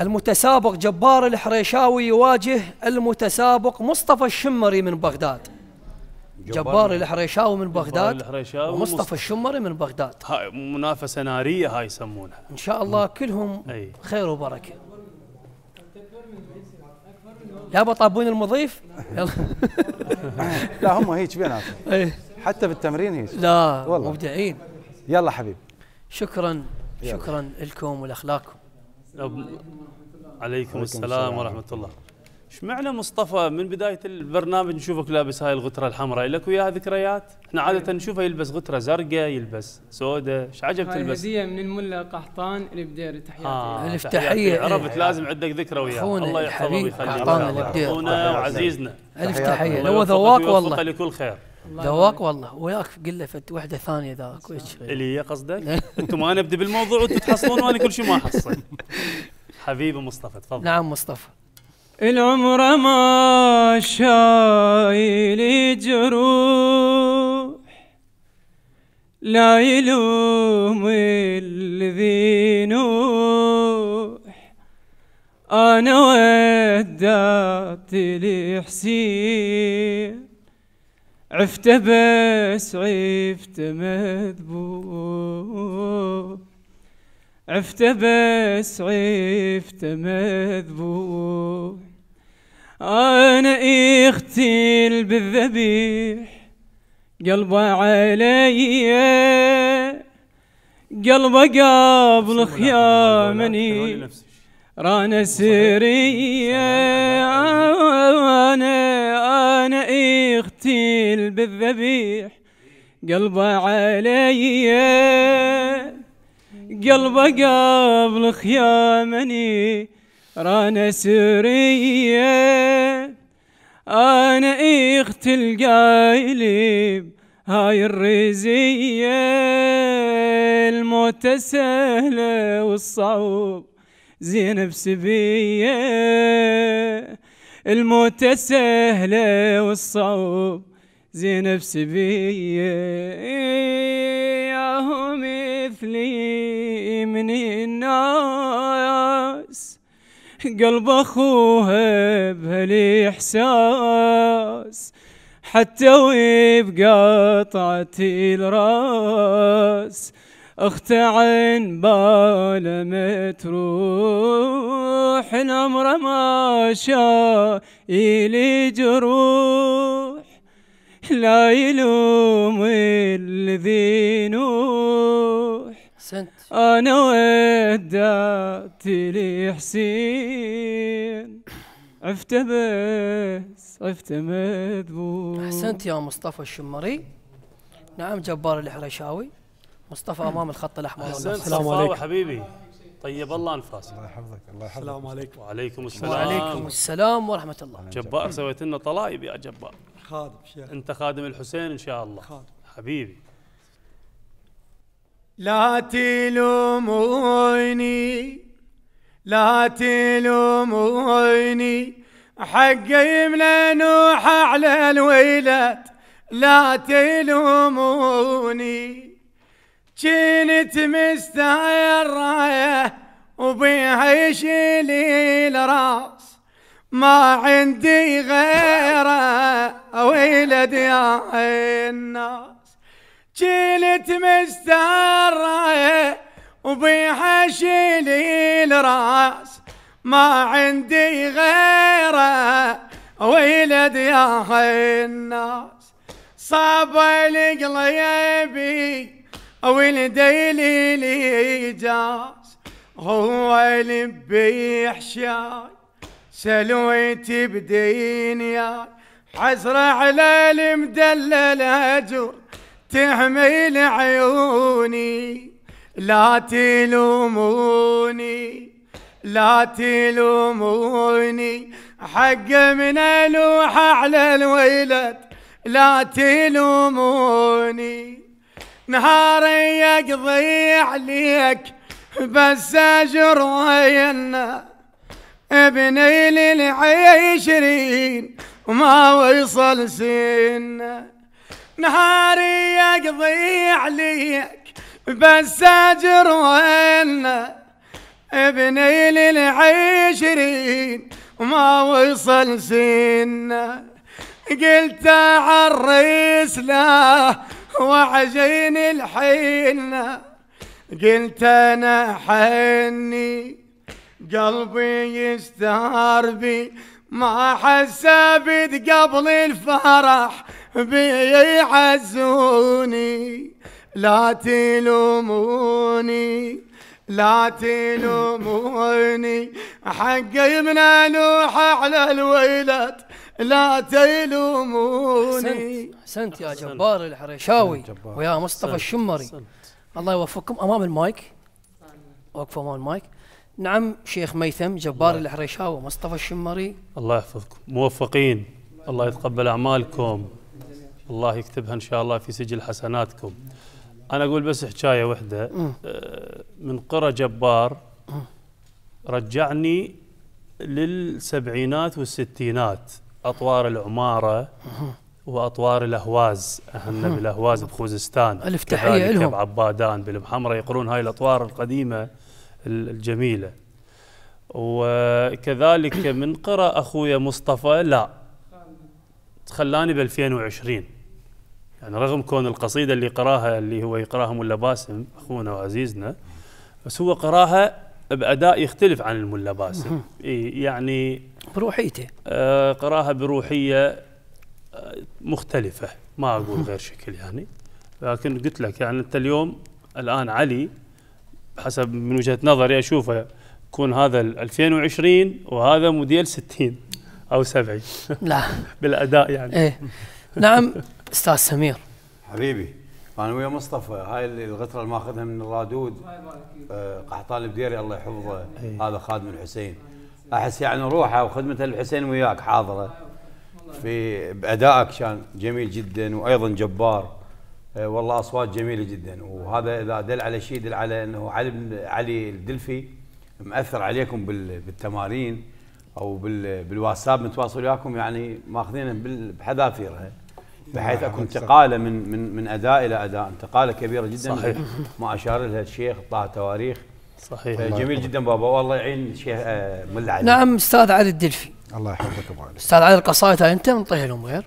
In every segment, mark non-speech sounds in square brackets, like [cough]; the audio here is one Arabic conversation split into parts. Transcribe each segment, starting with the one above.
المتسابق جبار الحريشاوي يواجه المتسابق مصطفى الشمري من بغداد جبار, جبار الحريشاوي من بغداد الحريشاوي ومصطفى مصطفى الشمري من بغداد هاي منافسه ناريه هاي يسمونها ان شاء الله كلهم أي. خير وبركه يا طابون المضيف [laughs] لا هم هيك بيناتهم إيه. حتى بالتمرين هيك لا والله مبدعين يلا حبيبي شكرا شكرا لكم ولاخلاقكم عليكم السلام ورحمة الله ايش معنى مصطفى من بدايه البرنامج نشوفك لابس هاي الغتره الحمراء لك وياها ذكريات؟ احنا عاده أيوة. نشوفه يلبس غتره زرقاء يلبس سوداء ايش عجب تلبس؟ هديه من الملا قحطان البدير تحياتي آه الف تحيه عرفت لازم عندك ذكرى وياه الله يحفظه ويخليه قحطان اخونا وعزيزنا الف تحيه لو ذواق والله لكل خير ذواق والله وياك قل له فت وحده ثانيه ذاك اللي هي قصدك؟ [laughs] انتم ما نبدي بالموضوع وانتم تحصلون وانا كل شيء ما احصل [laughs] حبيبي مصطفى تفضل نعم مصطفى العمر ما شايل جروح لا يلوم الذي نوح انا ودعت لحسين عفته بس عفته مذبوح عفته بس عفته مذبوح أنا اختيل بالذبيح قلبه علي قلبه قبل خيامني رانا سرية أنا أنا اختيل بالذبيح قلبه علي قلبه قبل خيامني رانا سرية أنا إخت القايلب هاي الرزية الموت سهلة والصعوب زينب سبية الموت سهلة والصعوب زينب سبية يا مثلي منين قلب اخوها بهالاحساس حتى ويبقى طعتي الراس اخت عن باله متروح الامر ما شاء الي جروح لا يلوم الذي نوح احسنت انا وداتي لي حسين عفت بس عفت مذبوح احسنت يا مصطفى الشمري نعم جبار الحرشاوي مصطفى امام الخط الاحمر السلام عليكم حبيبي طيب الله انفاسك الله يحفظك الله يحفظك السلام عليكم وعليكم السلام وعليكم السلام ورحمه الله جبار سويت لنا طلايب يا جبار خادم شيخ انت خادم الحسين ان شاء الله خادم حبيبي لا تلوموني لا تلوموني حقي من نوح على الويلات لا تلوموني كنت راية وبيها يشيل الراس ما عندي غيره ويلد يا الناس جيلت مستر وبيها شيل الراس ما عندي غيره ويلد يا الناس صاب القليبي ولدي لي جاس هو اللي بيحشاي سلويتي بدين حزر على المدلل اجر تحمل عيوني لا تلوموني لا تلوموني حق من الوح على الولد لا تلوموني نهاري يقضي عليك بس اجر وينا ابني للعشرين وما وصل سنه نهاري اقضي عليك بس اجر وانا ابني للعشرين ما وصل سنه قلت عريس له وعجين الحين قلت انا حني قلبي يستهار بي ما حسبت قبل الفرح بيعزوني لا تلوموني لا تلوموني حقي من نوح على الويلات لا تلوموني احسنت يا جبار الحريشاوي ويا مصطفى الشمري الله يوفقكم امام المايك وقفوا امام المايك نعم شيخ ميثم جبار الحريشاوي مصطفى الشمري الله يحفظكم موفقين الله يتقبل اعمالكم الله يكتبها ان شاء الله في سجل حسناتكم انا اقول بس حكايه واحده آه، من قرى جبار رجعني للسبعينات والستينات اطوار العماره واطوار الاهواز اهلنا بالاهواز بخوزستان الف تحيه لهم عبادان بالمحمره يقرون هاي الاطوار القديمه الجميلة وكذلك من قرأ أخويا مصطفى لا خلاني ب 2020 يعني رغم كون القصيدة اللي قراها اللي هو يقراها ملا باسم أخونا وعزيزنا بس هو قراها بأداء يختلف عن الملا باسم يعني بروحيته آه، قراها بروحية آه، مختلفة ما أقول غير شكل يعني لكن قلت لك يعني أنت اليوم الآن علي حسب من وجهه نظري اشوفها يكون هذا 2020 وهذا موديل 60 او 70 لا [laughs] بالاداء يعني ايه نعم استاذ سمير حبيبي انا ويا مصطفى هاي الغتره اللي ماخذها من الرادود آه، قحطان البديري الله يحفظه أيه. هذا خادم الحسين احس يعني روحه وخدمه الحسين وياك حاضره في بادائك كان جميل جدا وايضا جبار آه، والله اصوات جميله جدا وهذا اذا دل على شيء يدل على انه علي بن علي الدلفي مأثر عليكم بالتمارين او بالواتساب متواصل وياكم يعني ماخذينه بحذافيرها بحيث نعم، اكو انتقاله من من من اداء الى اداء انتقاله كبيره جدا صحيح ما اشار لها الشيخ طه تواريخ صحيح آه، جميل جدا بابا والله يعين الشيخ آه، ملا علي نعم استاذ علي الدلفي الله يحفظك ابو علي استاذ علي القصائد انت منطيها لهم غير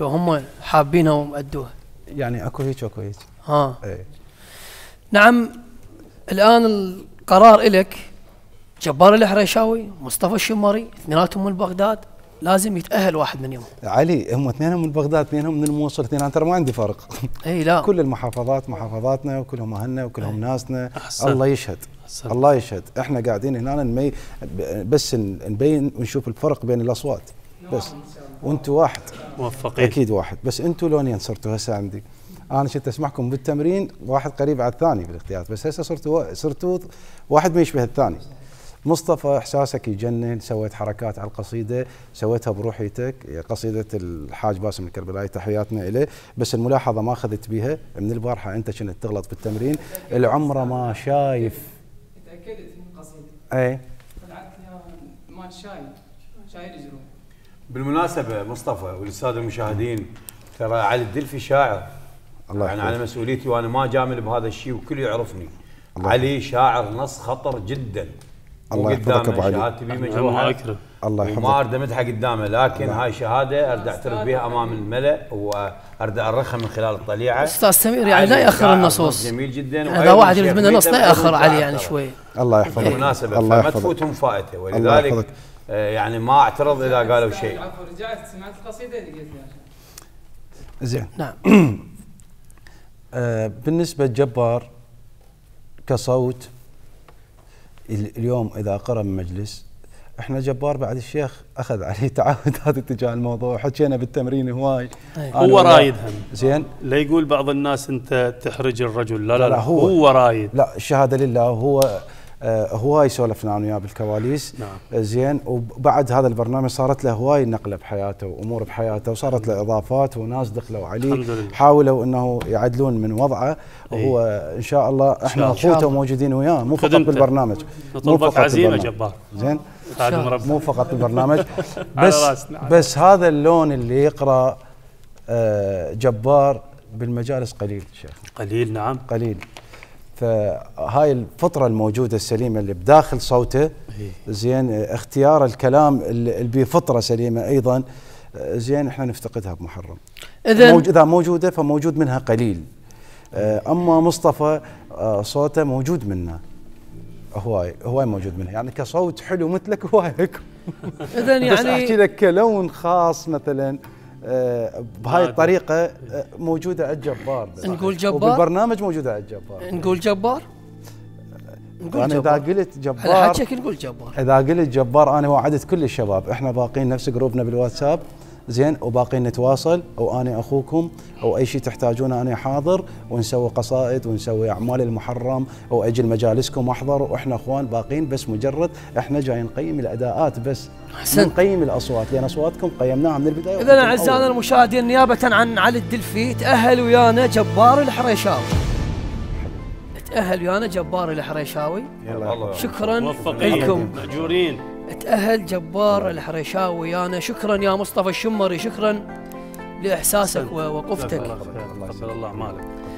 لو هم حابينها ومأدوها يعني اكو هيك واكو هيك ها ايه. نعم الان القرار الك جبار الحريشاوي مصطفى الشمري اثنيناتهم من بغداد لازم يتاهل واحد من يوم علي هم اثنينهم من بغداد اثنينهم من الموصل اثنين ترى ما عندي فرق اي لا كل المحافظات محافظاتنا وكلهم اهلنا وكلهم ناسنا أحسن. الله يشهد أحسن. الله يشهد احنا قاعدين هنا نمي بس نبين ونشوف الفرق بين الاصوات بس وانتم واحد موفقين اكيد واحد بس انتم لونين صرتوا هسه عندي انا كنت اسمعكم بالتمرين واحد قريب على الثاني بالاختيارات بس هسه صرتوا صرتوا واحد ما يشبه الثاني مصطفى احساسك يجنن سويت حركات على القصيده سويتها بروحيتك يعني قصيده الحاج باسم الكربلاي تحياتنا اليه بس الملاحظه ما اخذت بها من البارحه انت كنت تغلط بالتمرين العمره ما شايف تاكدت من قصيده اي طلعت ما مال شايل شايل جروح بالمناسبه مصطفى والساده المشاهدين ترى علي الدلفي شاعر الله يعني على مسؤوليتي وانا ما جامل بهذا الشيء والكل يعرفني الله علي شاعر نص خطر جدا الله يحفظك ابو علي شهادتي بيه مجروحه الله يحفظك وما ارد امدحها قدامه لكن الله. هاي شهاده ارد اعترف بها امام الملا وارد ارخها من خلال الطليعه استاذ سمير يعني لا ياخر النصوص جميل جدا هذا واحد يلزم منه نص لا ياخر علي يعني شوي الله يحفظك بالمناسبه فما تفوتهم فائته ولذلك آه، يعني ما اعترض اذا قالوا شيء عفوا رجعت سمعت القصيده اللي زين نعم [clears throat] آه، بالنسبه لجبار كصوت اليوم اذا قرأ من مجلس احنا جبار بعد الشيخ اخذ عليه تعهدات اتجاه الموضوع حكينا بالتمرين هواي أيه. هو رايد هم زين لا يقول بعض الناس انت تحرج الرجل لا لا, لا, لا هو, هو رايد لا الشهاده لله هو آه، هواي سولفنا انا وياه بالكواليس نعم. آه، زين وبعد هذا البرنامج صارت له هواي نقله بحياته وامور بحياته وصارت له اضافات وناس دخلوا عليه حاولوا انه يعدلون من وضعه إيه. وهو ان شاء الله احنا اخوته موجودين وياه مو فقط بالبرنامج مو فقط عزيمه جبار زين مو فقط بالبرنامج [laughs] بس بس هذا اللون اللي يقرا آه، جبار بالمجالس قليل شيخ قليل نعم قليل فهاي الفطره الموجوده السليمه اللي بداخل صوته إيه. زين اختيار الكلام اللي بفطره سليمه ايضا زين احنا نفتقدها بمحرم اذا موج اذا موجوده فموجود منها قليل آه، اما مصطفى آه، صوته موجود منا هواي هواي موجود منها يعني كصوت حلو مثلك هواي اذا يعني [laughs] بس احكي يعني لك كلون خاص مثلا آه، بهاي الطريقه آه، إيه. موجوده عند جبار نقول جبار وبالبرنامج موجوده عند جبار نقول جبار نقول انا جبار. اذا قلت جبار على حكيك نقول جبار اذا قلت جبار انا وعدت كل الشباب احنا باقيين نفس جروبنا بالواتساب زين وباقي نتواصل واني اخوكم او اي شيء تحتاجونه انا حاضر ونسوي قصائد ونسوي اعمال المحرم او اجل مجالسكم احضر واحنا اخوان باقين بس مجرد احنا جايين نقيم الاداءات بس حسن. نقيم الاصوات لان اصواتكم قيمناها من البدايه اذا اعزائنا المشاهدين نيابه عن علي الدلفي تاهل ويانا جبار الحريشاوي تاهل ويانا جبار الحريشاوي شكرا لكم مأجورين تأهل جبار نعم. الحريشاوي ويانا يعني شكرا يا مصطفى الشمري شكرا لإحساسك ووقفتك الله الله مالك